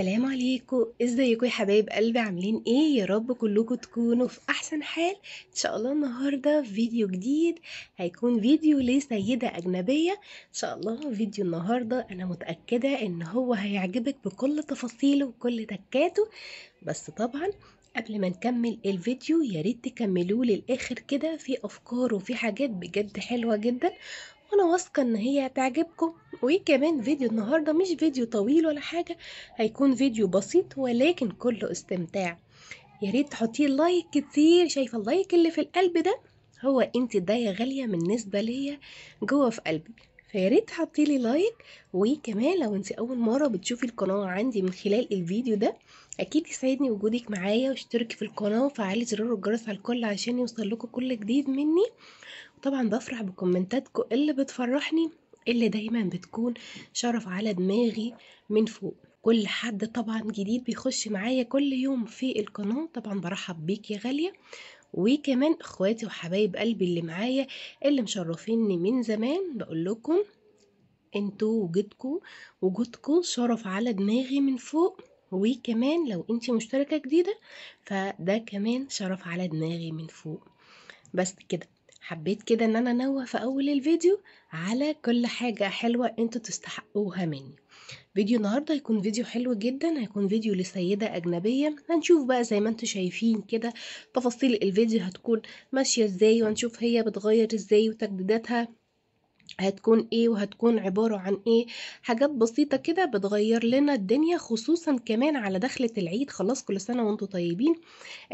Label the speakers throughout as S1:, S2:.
S1: السلام عليكم ازيكم يا حبايب قلبي عاملين ايه يا رب كلكم تكونوا في احسن حال ان شاء الله النهارده فيديو جديد هيكون فيديو لسيده اجنبيه ان شاء الله فيديو النهارده انا متاكده ان هو هيعجبك بكل تفاصيله وكل تكاته بس طبعا قبل ما نكمل الفيديو يا ريت تكملوه للاخر كده في افكار وفي حاجات بجد حلوه جدا وانا واثقه ان هي هتعجبكم وكمان فيديو النهارده مش فيديو طويل ولا حاجه هيكون فيديو بسيط ولكن كله استمتاع يا ريت تحطيه لايك كتير شايفه اللايك اللي في القلب ده هو انت دايه غاليه بالنسبه ليا جوه في قلبي فيا ريت لايك وكمان لو انت اول مره بتشوفي القناه عندي من خلال الفيديو ده اكيد يسعدني وجودك معايا واشتركي في القناه وفعلي زرار الجرس على الكل عشان يوصل لكم كل جديد مني طبعا بفرح بكومنتاتكم اللي بتفرحني اللي دايما بتكون شرف على دماغي من فوق كل حد طبعا جديد بيخش معايا كل يوم في القناة طبعا برحب بيك يا غالية وكمان اخواتي وحبايب قلبي اللي معايا اللي مشرفيني من زمان بقول لكم انتوا وجودكم وجودكم شرف على دماغي من فوق وكمان لو انت مشتركة جديدة فده كمان شرف على دماغي من فوق بس كده حبيت كده ان انا انوه في اول الفيديو على كل حاجة حلوة انتوا تستحقوها مني فيديو النهاردة هيكون فيديو حلو جدا هيكون فيديو لسيدة أجنبية هنشوف بقى زي ما انتوا شايفين كده تفاصيل الفيديو هتكون ماشية ازاي وهنشوف هي بتغير ازاي وتجديداتها هتكون إيه وهتكون عبارة عن إيه، حاجات بسيطة كده بتغيّر لنا الدنيا، خصوصًا كمان على دخلة العيد، خلاص كل سنة وأنتم طيبين،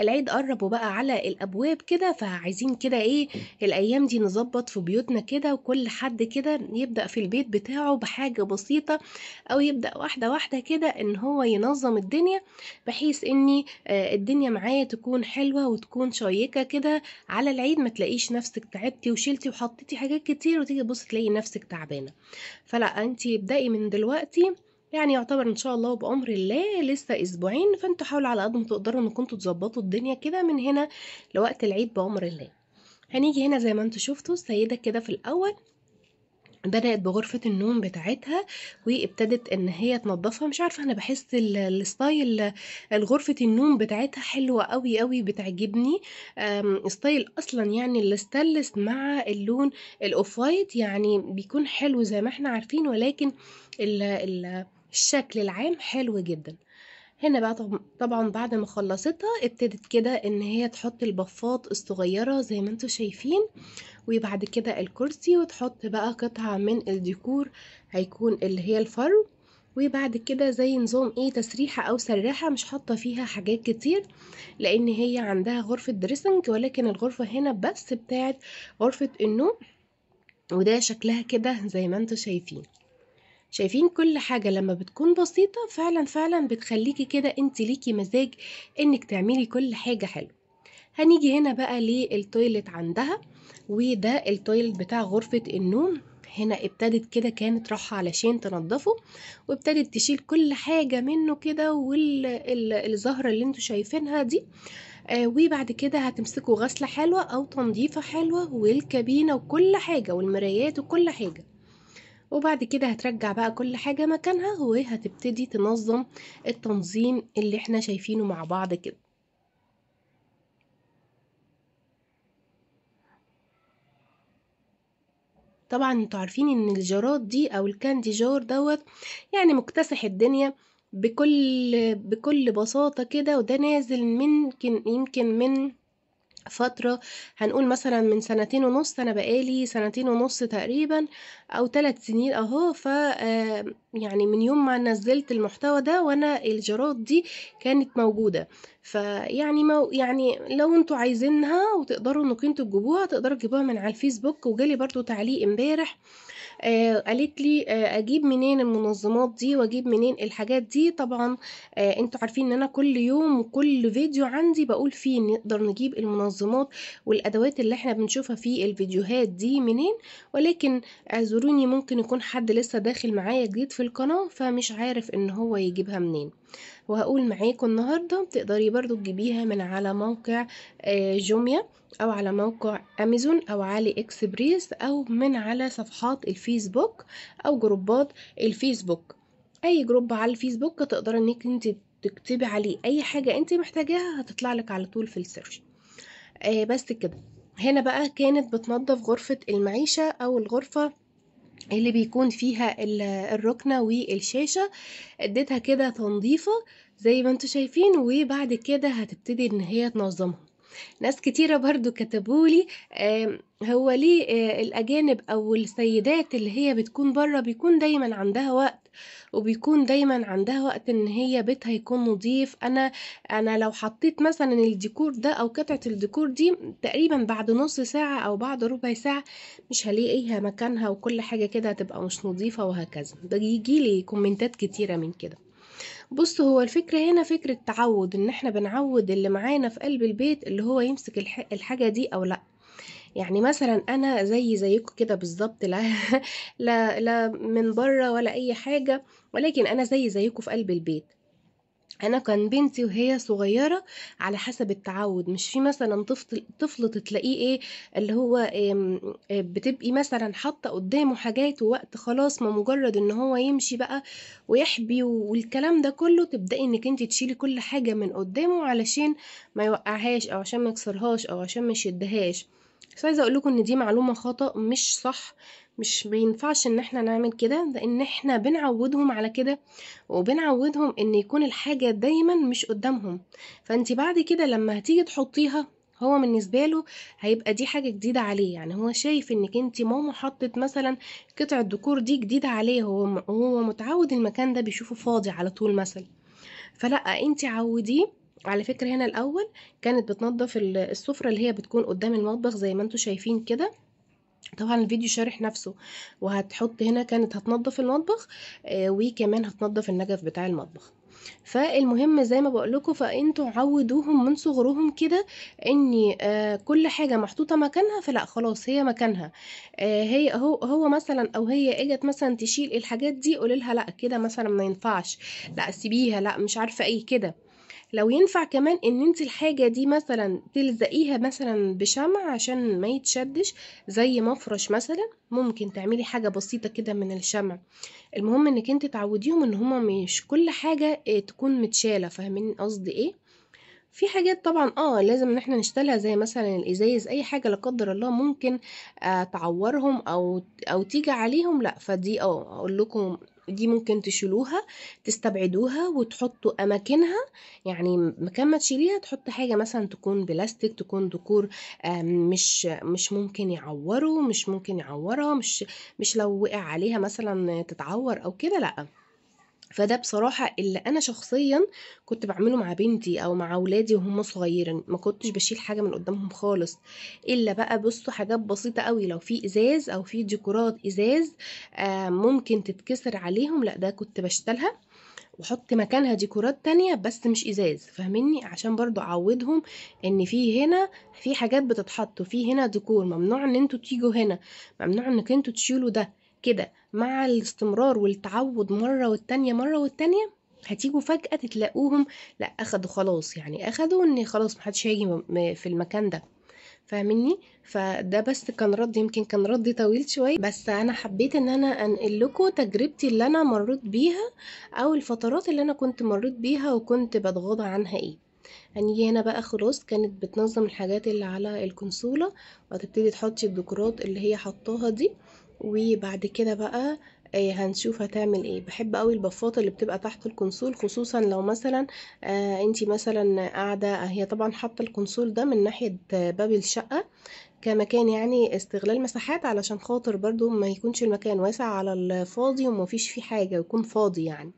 S1: العيد قرّب وبقى على الأبواب كده، فعايزين كده إيه، الأيام دي نظبط في بيوتنا كده وكل حد كده يبدأ في البيت بتاعه بحاجة بسيطة أو يبدأ واحدة، واحدة كده إن هو ينظّم الدنيا، بحيث ان آه، الدنيا معايا تكون حلوة وتكون شيّكة كده على العيد، ما تلاقيش نفسِك تعبتي وشلتي وحطيتي حاجات كتير وتيجي خلاص تلاقي نفسك تعبانه فلا انت ابدأي من دلوقتي يعني يعتبر ان شاء الله بامر الله لسه اسبوعين فانتوا حاولوا على قد ما تقدروا انكم تظبطوا الدنيا كده من هنا لوقت العيد بامر الله هنيجي هنا زي ما انتوا شفتوا السيده كده في الاول بدأت بغرفة النوم بتاعتها وابتدت إن هي تنضفها مش عارفة أنا بحس الستايل غرفه النوم بتاعتها حلوة قوي قوي بتعجبني ستايل أصلا يعني الستلس مع اللون الأوف وايت يعني بيكون حلو زي ما احنا عارفين ولكن الشكل العام حلو جدا هنا بقى طبعا بعد ما خلصتها ابتدت كده ان هي تحط البفات الصغيرة زي ما انتوا شايفين وبعد كده الكرسي وتحط بقى قطعة من الديكور هيكون اللي هي الفرو وبعد كده زي نظام ايه تسريحة او سراحة مش حاطة فيها حاجات كتير لان هي عندها غرفة دريسنج ولكن الغرفة هنا بس بتاعت غرفة النوم وده شكلها كده زي ما انتوا شايفين شايفين كل حاجة لما بتكون بسيطة فعلا فعلا بتخليكي كده انت ليكي مزاج انك تعملي كل حاجة حلوة هنيجي هنا بقى للتويلت عندها وده التويلت بتاع غرفة النوم هنا ابتدت كده كانت راحة علشان تنضفه وابتدت تشيل كل حاجة منه كده والزهرة اللي انتوا شايفينها دي آه، وبعد كده هتمسكوا غسلة حلوة او تنظيفة حلوة والكابينة وكل حاجة والمرايات وكل حاجة وبعد كده هترجع بقى كل حاجة مكانها وهتبتدي تنظم التنظيم اللي احنا شايفينه مع بعض كده طبعا انتوا عارفين ان الجارات دي او الكاندي جار دوت يعني مكتسح الدنيا بكل بكل بساطة كده وده نازل من يمكن من فترة هنقول مثلًا من سنتين ونُص، أنا بقالي سنتين ونُص تقريبًا أو 3 سنين أهو، ف يعني من يوم ما نزّلت المحتوى ده وأنا الجارات دي كانت موجودة، فيعني مو يعني لو انتوا عايزينها وتقدروا إنكم تجيبوها، تقدروا تجيبوها من على الفيسبوك، وجالي برضو تعليق امبارح آه، قالت لي آه، اجيب منين المنظمات دي واجيب منين الحاجات دي طبعا آه، انتوا عارفين ان انا كل يوم وكل فيديو عندي بقول فيه نقدر نجيب المنظمات والادوات اللي احنا بنشوفها في الفيديوهات دي منين ولكن اعذروني ممكن يكون حد لسه داخل معايا جديد في القناه فمش عارف ان هو يجيبها منين وهقول معاكم النهاردة تقدري برضو تجيبيها من على موقع آه، جوميا او على موقع امازون او علي اكسبريس او من على صفحات الفيسبوك او جروبات الفيسبوك اي جروب على الفيسبوك تقدري انك انت تكتبي عليه اي حاجة انت محتاجاها هتطلع لك على طول في السيرش آه بس كده هنا بقى كانت بتنظف غرفة المعيشة او الغرفة اللي بيكون فيها الركنة والشاشة اديتها كده تنظيفة زي ما انتوا شايفين وبعد كده هتبتدي ان هي تنظمهم ناس كتيرة برضو كتبولي هو ليه آه، الأجانب أو السيدات اللي هي بتكون برة بيكون دايما عندها وقت وبيكون دايما عندها وقت ان هي بيتها يكون نظيف انا انا لو حطيت مثلا الديكور ده او قطعه الديكور دي تقريبا بعد نص ساعه او بعد ربع ساعه مش هلاقيها مكانها وكل حاجه كده هتبقى مش نظيفه وهكذا بيجي لي كومنتات كتيره من كده بُص، هو الفكرة هنا فكرة تعوّد، إن إحنا بنعوّد اللي معانا في قلب البيت اللي هو يمسك الحاجة دي أو لأ، يعني مثلًا أنا زيي زيكم كده بالظبط لا لا لا من برّه ولا أي حاجة، ولكن أنا زيي زيكم في قلب البيت. انا كان بنتي وهي صغيره على حسب التعود مش في مثلا طفل طفل تلاقيه ايه اللي هو إيه بتبقي مثلا حاطه قدامه حاجات ووقت خلاص ما مجرد ان هو يمشي بقى ويحبي والكلام ده كله تبداي انك انت تشيلي كل حاجه من قدامه علشان ما يوقعهاش او عشان ما يكسرهاش او عشان ما يشدهاش بس عايزه اقول لكم ان دي معلومه خطا مش صح مش بينفعش ان احنا نعمل كده لان احنا بنعودهم على كده وبنعودهم ان يكون الحاجة دايما مش قدامهم فانت بعد كده لما هتيجي تحطيها هو بالنسبة له هيبقى دي حاجة جديدة عليه يعني هو شايف انك انت ماما حطت مثلا قطع الدكور دي جديدة عليه هو هو متعود المكان ده بيشوفه فاضي على طول مثلا فلا انت عوديه على فكرة هنا الأول كانت بتنظف السفرة اللي هي بتكون قدام المطبخ زي ما انتوا شايفين كده طبعا الفيديو شارح نفسه وهتحط هنا كانت هتنضف المطبخ آه، وكمان هتنضف النجف بتاع المطبخ فالمهم زي ما لكم فانتوا عودوهم من صغرهم كده ان آه، كل حاجه محطوطه مكانها فلا خلاص هي مكانها آه، هي هو هو مثلا او هي اجت مثلا تشيل الحاجات دي قولي لها لا كده مثلا ما ينفعش لا سيبيها لا مش عارفه ايه كده لو ينفع كمان ان انت الحاجة دي مثلا تلزقيها مثلا بشمع عشان ما يتشدش زي مفرش مثلا ممكن تعملي حاجة بسيطة كده من الشمع المهم انك انت تعوديهم ان هما مش كل حاجة آه، تكون متشالة فاهمين قصدي ايه في حاجات طبعا اه لازم ان احنا نشتلها زي مثلا الازايز اي حاجه لا قدر الله ممكن آه تعورهم او او تيجي عليهم لا فدي اه اقول لكم دي ممكن تشيلوها تستبعدوها وتحطوا اماكنها يعني مكان ما تشيليها تحط حاجه مثلا تكون بلاستيك تكون ديكور مش مش ممكن يعوره مش ممكن يعورها مش مش لو وقع عليها مثلا تتعور او كده لا فده بصراحة اللي أنا شخصيًا كنت بعمله مع بنتي أو مع ولادي وهُم صغيرين، ما كنتش بشيل حاجة من قدّامهم خالص، إلا بقى بُصّوا حاجات بسيطة أوي لو في إزاز أو في ديكورات إزاز آه، ممكن تتكسر عليهم، لأ ده كنت بشتلها وأحط مكانها ديكورات تانية بس مش إزاز، فاهمينّي؟ عشان برضو أعوّدهم إن في هنا في حاجات بتتحط، وفي هنا ديكور، ممنوع إن انتوا تيجوا هنا، ممنوع إنك انتوا تشيلوا ده. كده مع الاستمرار والتعود مرة والتانية مرة والتانية هتيجوا فجأة تلاقوهم لا أخدوا خلاص يعني أخدوا إن خلاص محدش هيجي في المكان ده فاهمني فده بس كان رد يمكن كان رد طويل شويه بس انا حبيت ان انا انقل لكم تجربتي اللي انا مريت بيها او الفترات اللي انا كنت مريت بيها وكنت بتغاضى عنها ايه هنيجي يعني هنا بقى خلاص كانت بتنظم الحاجات اللي على الكنسوله وهتبتدي تحطي الديكورات اللي هي حطاها دي وبعد كده بقى آه، هنشوف هتعمل ايه بحب قوي البفاطه اللي بتبقى تحت الكنسول خصوصا لو مثلا آه انتي مثلا قاعده هي طبعا حاطه الكنسول ده من ناحيه باب الشقه كمكان يعني استغلال مساحات علشان خاطر برضو ما يكونش المكان واسع على الفاضي ومفيش فيه حاجه ويكون فاضي يعني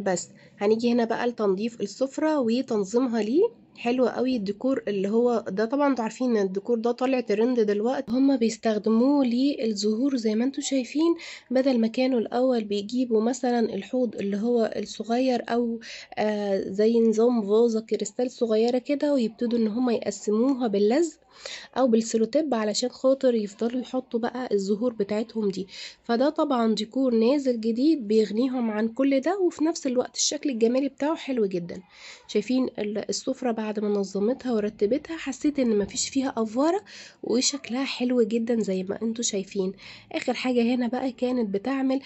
S1: بس هنيجي هنا بقى لتنظيف السفره وتنظيمها ليه حلو قوي الديكور اللي هو ده طبعا انتوا عارفين ان الديكور ده طالع ترند دلوقتي هما بيستخدموه للزهور زي ما انتوا شايفين بدل ما كانوا الاول بيجيبوا مثلا الحوض اللي هو الصغير او آه زي نظام فازه كريستال صغيره كده ويبتدوا ان هما يقسموها باللزق او بالسلوتيب علشان خاطر يفضلوا يحطوا بقى الزهور بتاعتهم دي فده طبعا ديكور نازل جديد بيغنيهم عن كل ده وفي نفس الوقت الشكل الجمالي بتاعه حلو جدا شايفين السفرة بعد ما نظمتها ورتبتها حسيت ان مفيش فيها افاره وشكلها حلو جدا زي ما انتوا شايفين اخر حاجة هنا بقى كانت بتعمل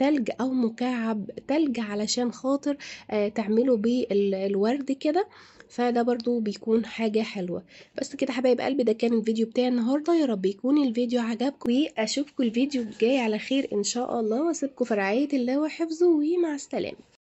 S1: تلج او مكعب تلج علشان خاطر آه، تعمله بالورد كده فده برضو بيكون حاجة حلوة بس كده حبايب قلبي ده كان الفيديو بتاعي النهاردة يا رب يكون الفيديو عجبكم واشوفكم الفيديو الجاي على خير ان شاء الله واسيبكم في رعاية الله وحفظه ومع السلامة